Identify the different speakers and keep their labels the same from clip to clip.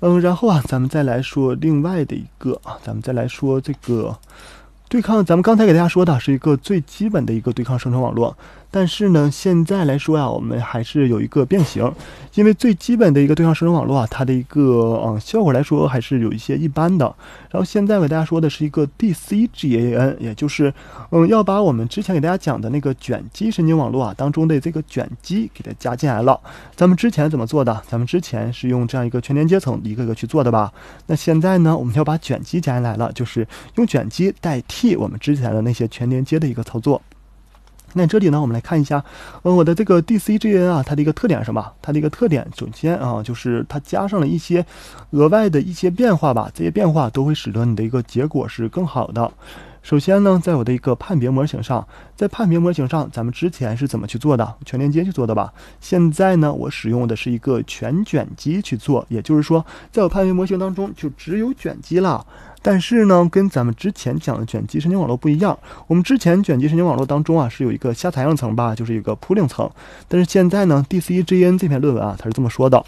Speaker 1: 嗯，然后啊，咱们再来说另外的一个啊，咱们再来说这个对抗。咱们刚才给大家说的是一个最基本的一个对抗生成网络。但是呢，现在来说呀，我们还是有一个变形，因为最基本的一个对象生成网络啊，它的一个嗯效果来说还是有一些一般的。然后现在给大家说的是一个 DCGAN，也就是嗯要把我们之前给大家讲的那个卷积神经网络啊当中的这个卷积给它加进来了。咱们之前怎么做的？咱们之前是用这样一个全连接层一个个去做的吧？那现在呢，我们要把卷积加进来了，就是用卷积代替我们之前的那些全连接的一个操作。那这里呢，我们来看一下，呃，我的这个 d c g n 啊，它的一个特点是什么？它的一个特点，首先啊，就是它加上了一些额外的一些变化吧，这些变化都会使得你的一个结果是更好的。首先呢，在我的一个判别模型上，在判别模型上，咱们之前是怎么去做的？全连接去做的吧？现在呢，我使用的是一个全卷积去做，也就是说，在我判别模型当中，就只有卷积了。但是呢，跟咱们之前讲的卷积神经网络不一样，我们之前卷积神经网络当中啊是有一个下采样层吧，就是一个 pooling 层。但是现在呢 d c g n 这篇论文啊，它是这么说的。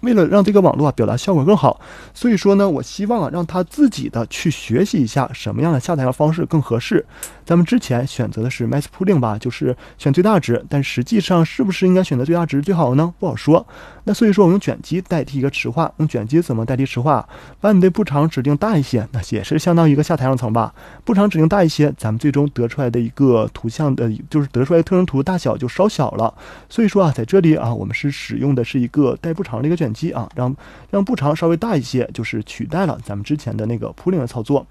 Speaker 1: 为了让这个网络啊表达效果更好，所以说呢，我希望啊让他自己的去学习一下什么样的下载样方式更合适。咱们之前选择的是 max pooling 吧，就是选最大值，但实际上是不是应该选择最大值最好呢？不好说。那所以说，我用卷积代替一个池化，用卷积怎么代替池化？把你的步长指定大一些，那也是相当于一个下台上层吧。步长指定大一些，咱们最终得出来的一个图像，的，就是得出来的特征图大小就稍小了。所以说啊，在这里啊，我们是使用的是一个带步长的一个卷。机啊，让让步长稍微大一些，就是取代了咱们之前的那个 p o l i n g 的操作，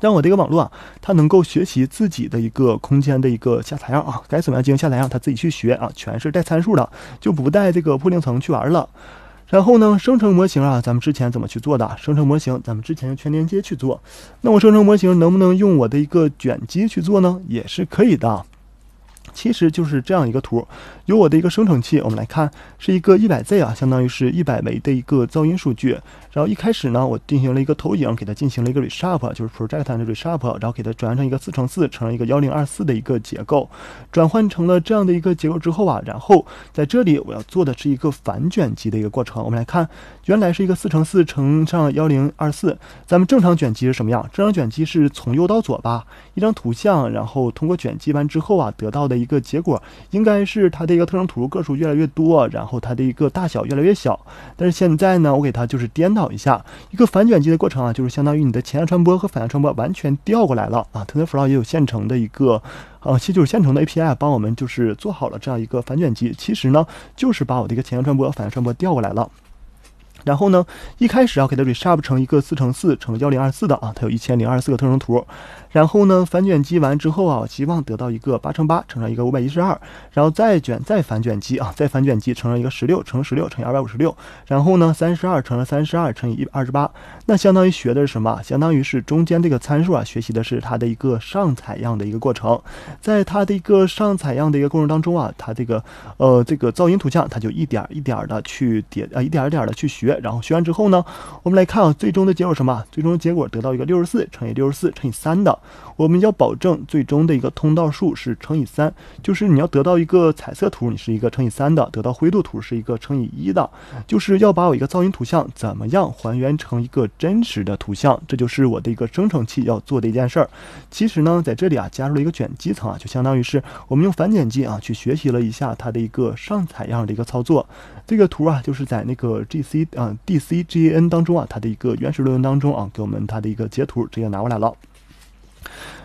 Speaker 1: 让我这个网络啊，它能够学习自己的一个空间的一个下载样啊，该怎么样进行下载样，它自己去学啊，全是带参数的，就不带这个铺零层去玩了。然后呢，生成模型啊，咱们之前怎么去做的？生成模型咱们之前用全连接去做，那我生成模型能不能用我的一个卷积去做呢？也是可以的。其实就是这样一个图，有我的一个生成器，我们来看是一个一百 Z 啊，相当于是一百维的一个噪音数据。然后一开始呢，我进行了一个投影，给它进行了一个 r e s h a p 就是 project 的 r e s h a p 然后给它转换成一个四乘四乘一个幺零二四的一个结构，转换成了这样的一个结构之后啊，然后在这里我要做的是一个反卷积的一个过程。我们来看，原来是一个四乘四乘上幺零二四，咱们正常卷积是什么样？正常卷积是从右到左吧，一张图像，然后通过卷积完之后啊，得到的。一个结果应该是它的一个特征图个数越来越多，然后它的一个大小越来越小。但是现在呢，我给它就是颠倒一下，一个反卷积的过程啊，就是相当于你的前向传播和反向传播完全调过来了啊。TensorFlow 也有现成的一个，呃，其实就是现成的 API 帮我们就是做好了这样一个反卷积，其实呢就是把我的一个前向传播、反向传播调过来了。然后呢，一开始啊，给它 r e s h a r p 成一个四乘四乘幺零二四的啊，它有一千零二十四个特征图。然后呢，反卷积完之后啊，我希望得到一个八乘八乘上一个五百一十二，然后再卷再反卷积啊，再反卷积乘上一个十六乘十六乘以二百五十六。然后呢，三十二乘上三十二乘以一百二十八。那相当于学的是什么？相当于是中间这个参数啊，学习的是它的一个上采样的一个过程。在它的一个上采样的一个过程当中啊，它这个呃这个噪音图像，它就一点儿一点儿的去叠啊，一点儿点儿的去学。然后学完之后呢，我们来看啊，最终的结果什么？最终结果得到一个六十四乘以六十四乘以三的。我们要保证最终的一个通道数是乘以三，就是你要得到一个彩色图，你是一个乘以三的；得到灰度图是一个乘以一的。就是要把我一个噪音图像怎么样还原成一个真实的图像，这就是我的一个生成器要做的一件事儿。其实呢，在这里啊，加入了一个卷积层啊，就相当于是我们用反剪积啊去学习了一下它的一个上采样的一个操作。这个图啊，就是在那个 GC。啊、嗯，DCGAN 当中啊，它的一个原始论文当中啊，给我们它的一个截图直接拿过来了。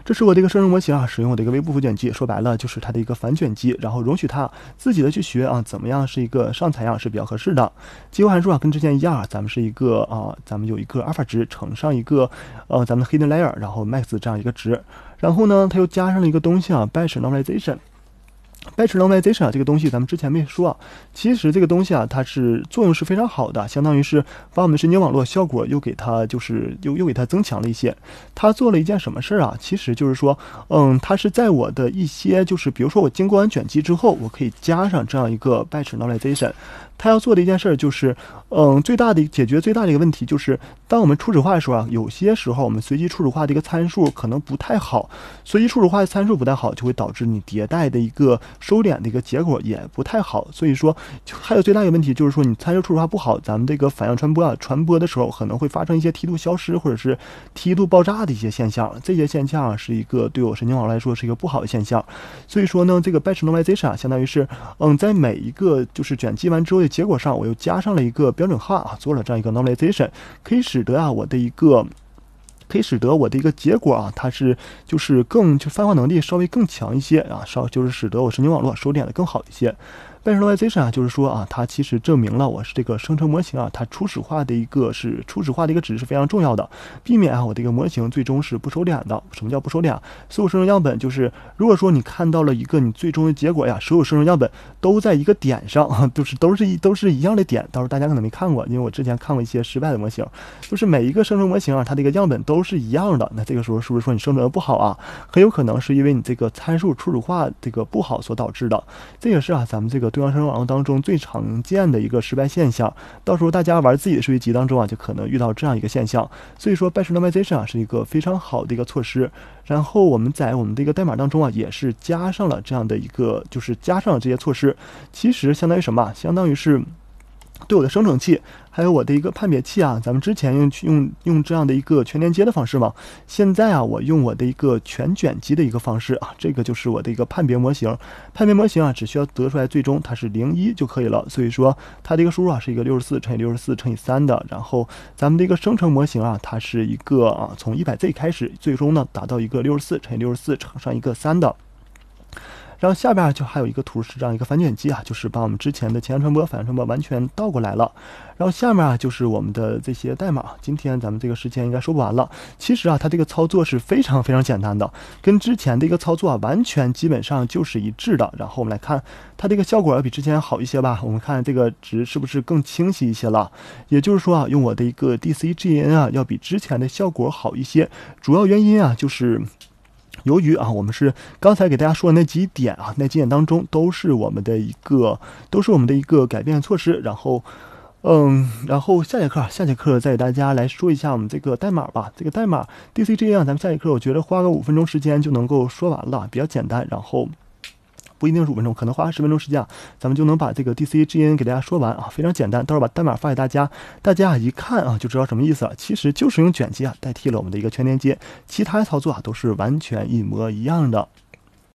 Speaker 1: 这是我的一个生成模型啊，使用我的一个微波反卷积，说白了就是它的一个反卷积，然后容许它自己的去学啊，怎么样是一个上采样是比较合适的。激活函数啊，跟之前一样啊，咱们是一个啊，咱们有一个阿尔法值乘上一个呃，咱们 hidden layer，然后 max 这样一个值，然后呢，它又加上了一个东西啊，batch normalization。Batch Normalization 啊，这个东西咱们之前没说啊。其实这个东西啊，它是作用是非常好的，相当于是把我们的神经网络效果又给它就是又又给它增强了一些。它做了一件什么事儿啊？其实就是说，嗯，它是在我的一些就是比如说我经过完卷积之后，我可以加上这样一个 Batch Normalization。他要做的一件事儿就是，嗯，最大的解决最大的一个问题就是，当我们初始化的时候啊，有些时候我们随机初始化的一个参数可能不太好，随机初始化的参数不太好，就会导致你迭代的一个收敛的一个结果也不太好。所以说，还有最大一个问题就是说，你参数初始化不好，咱们这个反向传播啊，传播的时候可能会发生一些梯度消失或者是梯度爆炸的一些现象，这些现象是一个对我神经网络来说是一个不好的现象。所以说呢，这个 batch normalization 啊，相当于是，嗯，在每一个就是卷积完之后。结果上我又加上了一个标准号啊，做了这样一个 normalization，可以使得啊我的一个，可以使得我的一个结果啊，它是就是更就泛化能力稍微更强一些啊，稍就是使得我神经网络收敛的更好一些。但是 localization 啊，就是说啊，它其实证明了我是这个生成模型啊，它初始化的一个是初始化的一个值是非常重要的，避免啊我这个模型最终是不收敛的。什么叫不收敛？所有生成样本就是，如果说你看到了一个你最终的结果呀，所有生成样本都在一个点上，就是都是一都是一样的点。到时候大家可能没看过，因为我之前看过一些失败的模型，就是每一个生成模型啊，它这个样本都是一样的。那这个时候是不是说你生成的不好啊？很有可能是因为你这个参数初始化这个不好所导致的。这也是啊，咱们这个对。生程网络当中最常见的一个失败现象，到时候大家玩自己的数据集当中啊，就可能遇到这样一个现象。所以说 b a s h normalization 啊是一个非常好的一个措施。然后我们在我们的一个代码当中啊，也是加上了这样的一个，就是加上了这些措施。其实相当于什么？相当于是。对我的生成器，还有我的一个判别器啊，咱们之前用用用这样的一个全连接的方式嘛，现在啊，我用我的一个全卷积的一个方式啊，这个就是我的一个判别模型。判别模型啊，只需要得出来最终它是零一就可以了。所以说，它的一个输入啊是一个六十四乘以六十四乘以三的，然后咱们的一个生成模型啊，它是一个啊从一百 z 开始，最终呢达到一个六十四乘以六十四乘上一个三的。然后下边就还有一个图是这样一个反卷机啊，就是把我们之前的前传播、反传播完全倒过来了。然后下面啊就是我们的这些代码。今天咱们这个时间应该说不完了。其实啊，它这个操作是非常非常简单的，跟之前的一个操作啊完全基本上就是一致的。然后我们来看它这个效果要比之前好一些吧。我们看这个值是不是更清晰一些了？也就是说啊，用我的一个 DCGN 啊要比之前的效果好一些。主要原因啊就是。由于啊，我们是刚才给大家说的那几点啊，那几点当中都是我们的一个，都是我们的一个改变措施。然后，嗯，然后下节课，下节课再给大家来说一下我们这个代码吧。这个代码 DCG 啊，咱们下节课我觉得花个五分钟时间就能够说完了，比较简单。然后。不一定五分钟，可能花十分钟间啊，咱们就能把这个 D C G N 给大家说完啊，非常简单。到时把代码发给大家，大家啊一看啊就知道什么意思了。其实就是用卷积啊代替了我们的一个全连接，其他操作啊都是完全一模一样的。